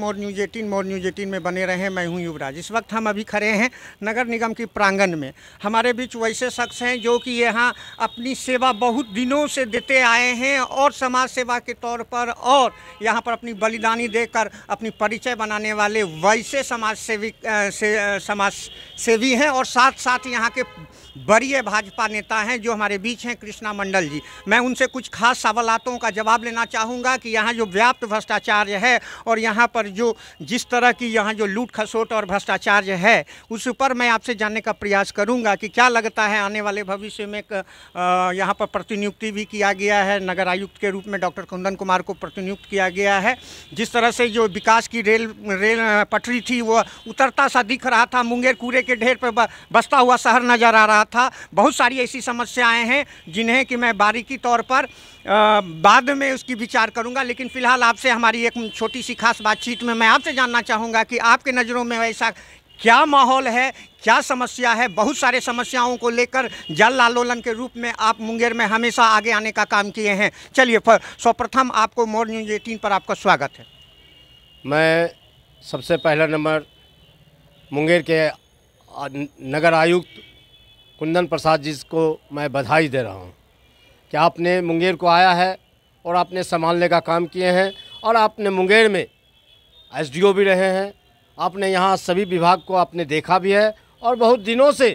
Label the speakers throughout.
Speaker 1: मोर news eighteen more news eighteen में बने रहे मैं हूँ युवराज इस वक्त हम अभी खड़े हैं नगर निगम की प्रांगण में हमारे बीच वैसे शख्स हैं जो कि यहाँ अपनी सेवा बहुत दिनों से देते आए हैं और समाज सेवा के तौर पर और यहाँ पर अपनी बलिदानी देकर अपनी परिचय बनाने वाले वैसे समाज सेवी से समाज सेवी हैं और साथ साथ यहाँ के बड़े भाजपा नेता हैं जो हमारे बीच हैं कृष्णा मंडल जी मैं उनसे कुछ खास सवालतों का जवाब लेना चाहूँगा कि यहाँ जो व्याप्त भ्रष्टाचार है और यहाँ पर जो जिस तरह की यहाँ जो लूट खसोट और भ्रष्टाचार है उस पर मैं आपसे जानने का प्रयास करूँगा कि क्या लगता है आने वाले भविष्य में यहाँ पर प्रतिनियुक्ति भी किया गया है नगर आयुक्त के रूप में डॉक्टर कुंदन कुमार को प्रतिनियुक्त किया गया है जिस तरह से जो विकास की रेल रेल पटरी थी वो उतरता सा दिख रहा था मुंगेर कूड़े के ढेर पर बसता हुआ शहर नज़र आ रहा था बहुत सारी ऐसी समस्याएं हैं जिन्हें कि मैं बारीकी तौर पर बाद में उसकी विचार करूंगा लेकिन फ़िलहाल आपसे हमारी एक छोटी सी खास बातचीत में मैं आपसे जानना चाहूँगा कि आपके नज़रों में ऐसा क्या माहौल है क्या समस्या है बहुत सारे समस्याओं को लेकर जल आंदोलन के रूप में आप मुंगेर में हमेशा आगे आने का काम किए हैं चलिए सर्वप्रथम आपको मोर न्यूज एटीन पर आपका स्वागत है मैं सबसे पहला नंबर मुंगेर के नगर
Speaker 2: आयुक्त कुंदन प्रसाद जी को मैं बधाई दे रहा हूँ कि आपने मुंगेर को आया है और आपने संभालने का काम किए हैं और आपने मुंगेर में एसडीओ भी रहे हैं आपने यहाँ सभी विभाग को आपने देखा भी है और बहुत दिनों से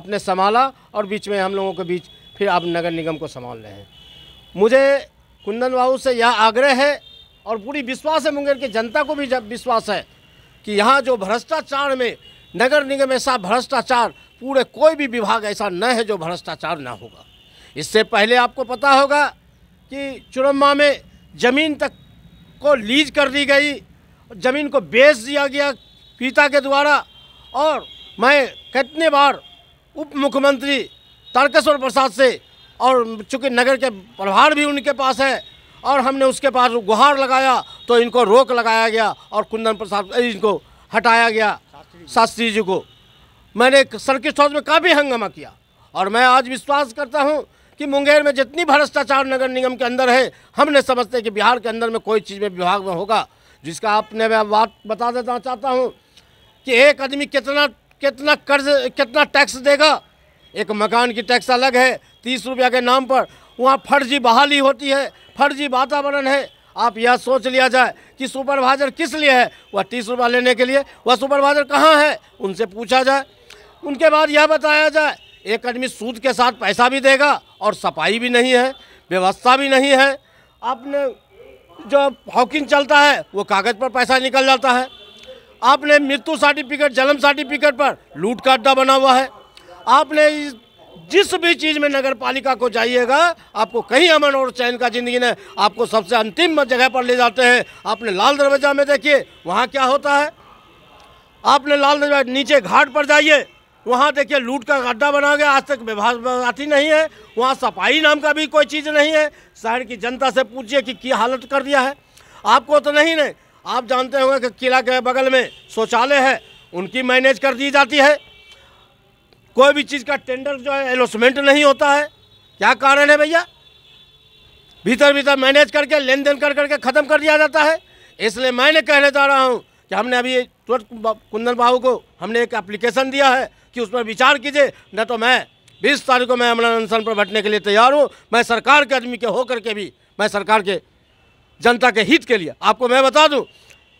Speaker 2: आपने संभाला और बीच में हम लोगों के बीच फिर आप नगर निगम को संभाल रहे हैं मुझे कुंदन बाबू से यह आग्रह है और पूरी विश्वास है मुंगेर की जनता को भी विश्वास है कि यहाँ जो भ्रष्टाचार में नगर निगम ऐसा भ्रष्टाचार पूरे कोई भी विभाग ऐसा न है जो भ्रष्टाचार ना होगा इससे पहले आपको पता होगा कि चुरम्मा में ज़मीन तक को लीज कर दी गई ज़मीन को बेच दिया गया पिता के द्वारा और मैं कितने बार उप मुख्यमंत्री तारकेश्वर प्रसाद से और चूँकि नगर के प्रभार भी उनके पास है और हमने उसके पास गुहार लगाया तो इनको रोक लगाया गया और कुंदन प्रसाद इनको हटाया गया शास्त्री जी को मैंने सर्किट हाउस में काफ़ी हंगामा किया और मैं आज विश्वास करता हूँ कि मुंगेर में जितनी भ्रष्टाचार नगर निगम के अंदर है हम नहीं समझते कि बिहार के अंदर में कोई चीज़ में विभाग में होगा जिसका आपने मैं बात बता देना चाहता हूँ कि एक आदमी कितना कितना कर्ज कितना टैक्स देगा एक मकान की टैक्स अलग है तीस रुपया के नाम पर वहाँ फर्जी बहाली होती है फर्जी वातावरण है आप यह सोच लिया जाए कि सुपरवाइजर किस लिए है वह तीस रुपया लेने के लिए वह सुपरवाइजर कहाँ है उनसे पूछा जाए उनके बाद यह बताया जाए एक आदमी सूद के साथ पैसा भी देगा और सफाई भी नहीं है व्यवस्था भी नहीं है आपने जो हॉकिंग चलता है वो कागज़ पर पैसा निकल जाता है आपने मृत्यु सर्टिफिकेट जन्म सर्टिफिकेट पर लूट का अड्डा बना हुआ है आपने जिस भी चीज़ में नगर पालिका को जाइएगा आपको कहीं अमन और चैन का ज़िंदगी ने आपको सबसे अंतिम जगह पर ले जाते हैं आपने लाल दरवाजा में देखिए वहाँ क्या होता है आपने लाल दरवाजा नीचे घाट पर जाइए वहाँ देखिए लूट का गड्ढा बना गया आज तक विभाग नहीं है वहाँ सफाई नाम का भी कोई चीज़ नहीं है शहर की जनता से पूछिए कि क्या हालत कर दिया है आपको तो नहीं नहीं आप जानते होंगे कि किला के बगल में शौचालय है उनकी मैनेज कर दी जाती है कोई भी चीज़ का टेंडर जो है एलोसमेंट नहीं होता है क्या कारण है भैया भीतर भीतर मैनेज करके लेन देन कर करके ख़त्म कर दिया जाता है इसलिए मैंने कहने जा रहा हूँ कि हमने अभी तुरंत कुंदन बाबू को हमने एक एप्लीकेशन दिया है कि उस पर विचार कीजिए न तो मैं बीस तारीख को मैं अमन अनशन पर बैठने के लिए तैयार हूँ मैं सरकार के आदमी के होकर के भी मैं सरकार के जनता के हित के लिए आपको मैं बता दूँ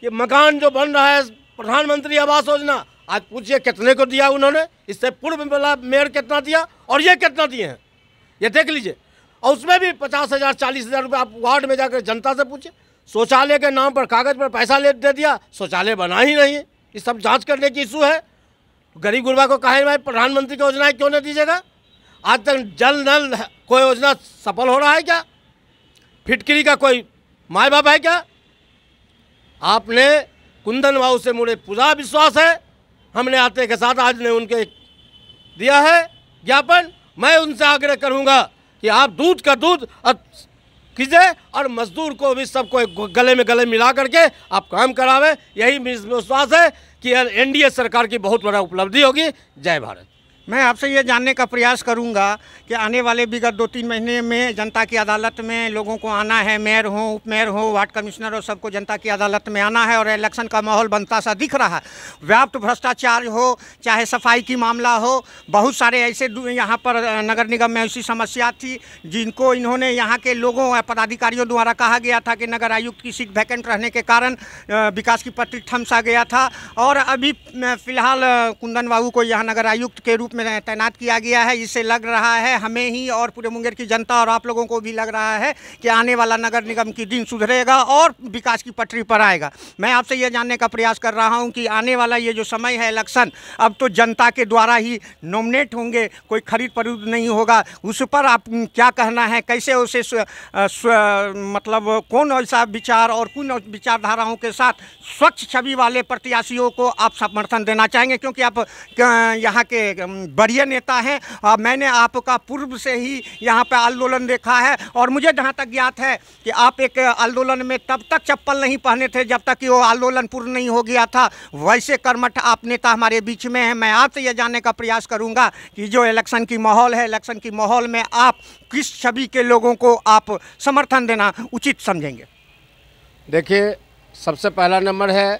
Speaker 2: कि मकान जो बन रहा है प्रधानमंत्री आवास योजना आज पूछिए कितने को दिया उन्होंने इससे पूर्व वाला मेयर कितना दिया और ये कितना दिए हैं ये देख लीजिए और उसमें भी पचास हज़ार चालीस हज़ार रुपये आप वार्ड में जाकर जनता से पूछिए शौचालय के नाम पर कागज़ पर पैसा ले दे दिया शौचालय बना ही नहीं ये सब जांच करने की इशू है गरीब गुरबा को कहा भाई प्रधानमंत्री की योजनाएं क्यों नहीं दीजिएगा आज तक जल नल कोई योजना सफल हो रहा है क्या फिटकरी का कोई माए बाप है क्या आपने कुंदन बाबू से मुझे पूरा विश्वास है हमने आते के साथ आज ने उनके दिया है ज्ञापन मैं उनसे आग्रह करूंगा कि आप दूध का दूध और कीजिए और मजदूर को भी सबको गले में गले मिला करके आप काम करावे
Speaker 1: यही विश्वास है कि एनडीए सरकार की बहुत बड़ा उपलब्धि होगी जय भारत मैं आपसे ये जानने का प्रयास करूंगा कि आने वाले विगत दो तीन महीने में जनता की अदालत में लोगों को आना है मेयर हो उप मेयर हो वार्ड कमिश्नर हो सबको जनता की अदालत में आना है और इलेक्शन का माहौल बनता सा दिख रहा है व्याप्त भ्रष्टाचार हो चाहे सफाई की मामला हो बहुत सारे ऐसे यहाँ पर नगर निगम में ऐसी समस्या थी जिनको इन्होंने यहाँ के लोगों पदाधिकारियों द्वारा कहा गया था कि नगर आयुक्त की सीट वैकेंट रहने के कारण विकास की पटरी थमसा गया था और अभी फिलहाल कुंदन बाबू को यहाँ नगर आयुक्त के रूप में में तैनात किया गया है इससे लग रहा है हमें ही और पूरे मुंगेर की जनता और आप लोगों को भी लग रहा है कि आने वाला नगर निगम की दिन सुधरेगा और विकास की पटरी पर आएगा मैं आपसे ये जानने का प्रयास कर रहा हूँ कि आने वाला ये जो समय है इलेक्शन अब तो जनता के द्वारा ही नॉमिनेट होंगे कोई खरीद परूद नहीं होगा उस पर आप क्या कहना है कैसे उसे स्व, स्व, मतलब कौन ऐसा विचार और कौन विचारधाराओं के साथ स्वच्छ छवि वाले प्रत्याशियों को आप समर्थन देना चाहेंगे क्योंकि आप यहाँ के बढ़िया नेता हैं मैंने आपका पूर्व से ही यहाँ पर आंदोलन देखा है और मुझे जहाँ तक ज्ञात है कि आप एक आंदोलन में तब तक चप्पल नहीं पहने थे जब तक कि वो आंदोलन पूर्ण नहीं हो गया था वैसे कर्मठ आप नेता हमारे बीच में हैं मैं आपसे यह जानने का प्रयास करूँगा कि जो इलेक्शन की माहौल है इलेक्शन की माहौल में आप किस छवि के लोगों को आप समर्थन देना उचित समझेंगे
Speaker 2: देखिए सबसे पहला नंबर है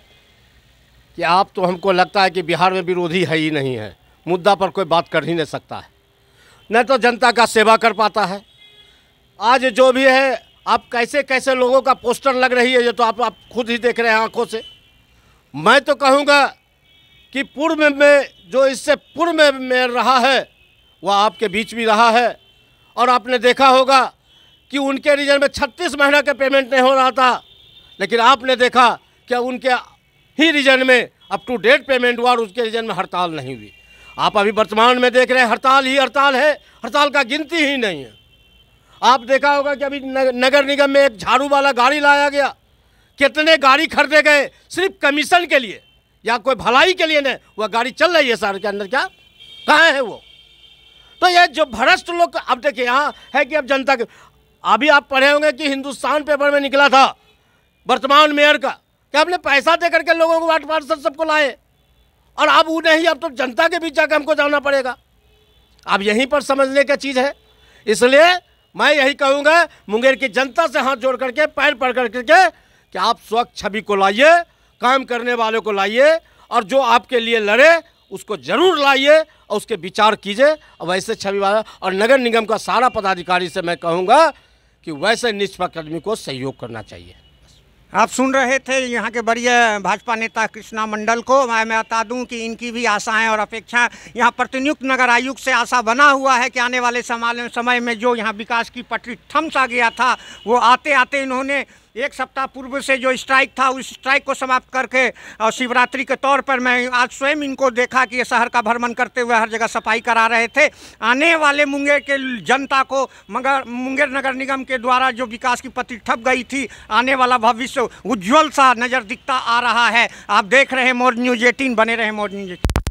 Speaker 2: कि आप तो हमको लगता है कि बिहार में विरोधी है ही नहीं है मुद्दा पर कोई बात कर ही नहीं सकता है न तो जनता का सेवा कर पाता है आज जो भी है आप कैसे कैसे लोगों का पोस्टर लग रही है ये तो आप आप खुद ही देख रहे हैं आंखों से मैं तो कहूँगा कि पूर्व में जो इससे पूर्व में, में रहा है वह आपके बीच भी रहा है और आपने देखा होगा कि उनके रीजन में 36 महीना का पेमेंट नहीं हो रहा था लेकिन आपने देखा कि उनके ही रीजन में अप टू डेट पेमेंट हुआ और उसके रीजन में हड़ताल नहीं हुई आप अभी वर्तमान में देख रहे हैं हड़ताल ही हड़ताल है हड़ताल का गिनती ही नहीं है आप देखा होगा कि अभी नगर निगम में एक झाड़ू वाला गाड़ी लाया गया कितने गाड़ी खरीदे गए सिर्फ कमीशन के लिए या कोई भलाई के लिए नहीं वह गाड़ी चल रही है शहर के अंदर क्या कहाँ है वो तो ये जो भ्रष्ट लोग अब देखिए यहाँ है कि अब जनता के अभी आप पढ़े होंगे कि हिंदुस्तान पेपर में निकला था वर्तमान मेयर का कि आपने पैसा दे करके लोगों को वार्ड पार्षद सबको लाए और अब वो नहीं अब तो जनता के बीच जाकर हमको जाना पड़ेगा अब यहीं पर समझने का चीज़ है इसलिए मैं यही कहूँगा मुंगेर की जनता से हाथ जोड़ करके पैर पड़ कर करके कि आप स्वच्छ छवि को लाइए काम करने वालों को लाइए और जो आपके लिए लड़े उसको जरूर लाइए और उसके विचार कीजिए और वैसे छवि वाला और नगर निगम का सारा पदाधिकारी से मैं कहूँगा कि वैसे निष्पक्ष आदमी को सहयोग करना चाहिए
Speaker 1: आप सुन रहे थे यहाँ के बड़ी भाजपा नेता कृष्णा मंडल को मैं मैं बता दूं कि इनकी भी आशाएं और अपेक्षाएं यहाँ प्रतिनियुक्त नगर आयुक्त से आशा बना हुआ है कि आने वाले समय में जो यहाँ विकास की पटरी थम सा गया था वो आते आते इन्होंने एक सप्ताह पूर्व से जो स्ट्राइक था उस स्ट्राइक को समाप्त करके और शिवरात्रि के तौर पर मैं आज स्वयं इनको देखा कि ये शहर का भ्रमण करते हुए हर जगह सफाई करा रहे थे आने वाले मुंगेर के जनता को मगर मुंगेर नगर निगम के द्वारा जो विकास की पति ठप गई थी आने वाला भविष्य उज्ज्वल सा नज़र दिखता आ रहा है आप देख रहे हैं मोर न्यूज एटीन बने रहे मोर न्यूज एटीन